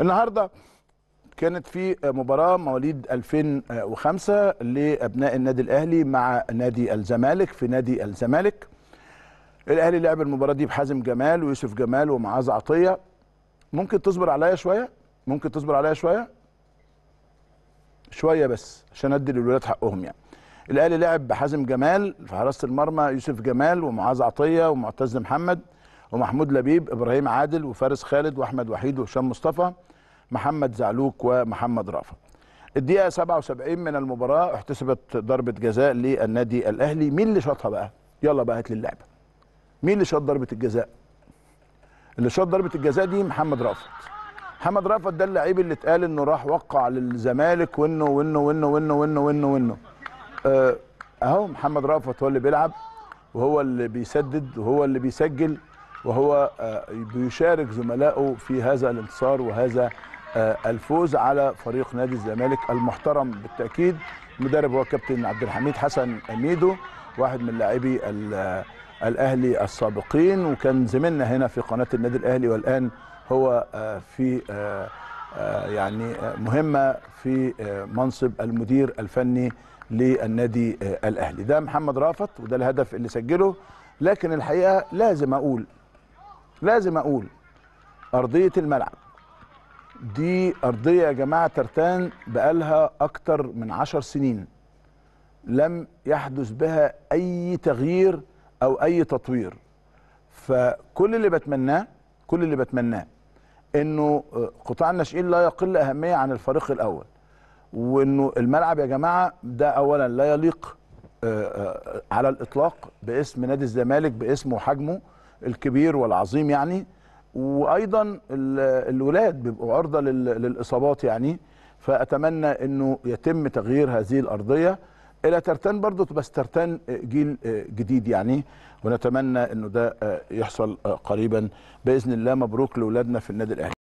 النهارده كانت في مباراه مواليد 2005 لابناء النادي الاهلي مع نادي الزمالك في نادي الزمالك الاهلي لعب المباراه دي بحازم جمال ويوسف جمال ومعاذ عطيه ممكن تصبر عليا شويه ممكن تصبر عليا شويه شويه بس عشان ادي للولاد حقهم يعني الاهلي لعب بحازم جمال في حراسه المرمى يوسف جمال ومعاذ عطيه ومعتز محمد ومحمود لبيب ابراهيم عادل وفارس خالد واحمد وحيد وهشام مصطفى محمد زعلوك ومحمد رافع الدقيقه 77 من المباراه احتسبت ضربه جزاء للنادي الاهلي مين اللي شاطها بقى يلا بقى هات لي اللعبه مين اللي شاط ضربه الجزاء اللي شاط ضربه الجزاء دي محمد رافت محمد رافت ده اللعيب اللي اتقال انه راح وقع للزمالك وانه وانه وانه وانه وانه وانه وانه آه، اهو محمد رافت هو اللي بيلعب وهو اللي بيسدد وهو اللي بيسجل وهو آه، بيشارك زملائه في هذا الانتصار وهذا آه، الفوز على فريق نادي الزمالك المحترم بالتاكيد المدرب هو كابتن عبد الحميد حسن ميدو واحد من لاعبي آه، الاهلي السابقين وكان زميلنا هنا في قناه النادي الاهلي والان هو في يعني مهمه في منصب المدير الفني للنادي الاهلي ده محمد رافت وده الهدف اللي سجله لكن الحقيقه لازم اقول لازم اقول ارضيه الملعب دي ارضيه يا جماعه ترتان بقالها اكتر من عشر سنين لم يحدث بها اي تغيير او اي تطوير فكل اللي بتمناه كل اللي بتمناه انه آه، قطاع الناشئين لا يقل اهميه عن الفريق الاول وانه الملعب يا جماعه ده اولا لا يليق آه، آه، على الاطلاق باسم نادي الزمالك باسمه وحجمه الكبير والعظيم يعني وايضا الولاد بيبقوا عرضه للاصابات يعني فاتمنى انه يتم تغيير هذه الارضيه الى ترتان برضه بس ترتان آه، جيل آه، جديد يعني ونتمنى انه ده آه، يحصل قريبا باذن الله مبروك لاولادنا في النادي الاهلي